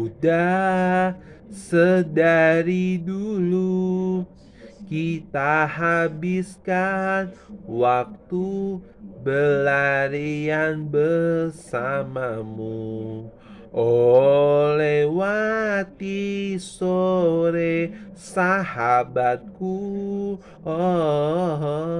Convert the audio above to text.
sudah sedari dulu kita habiskan waktu belarian bersamamu oleh oh, wati sore sahabatku oh, oh, oh.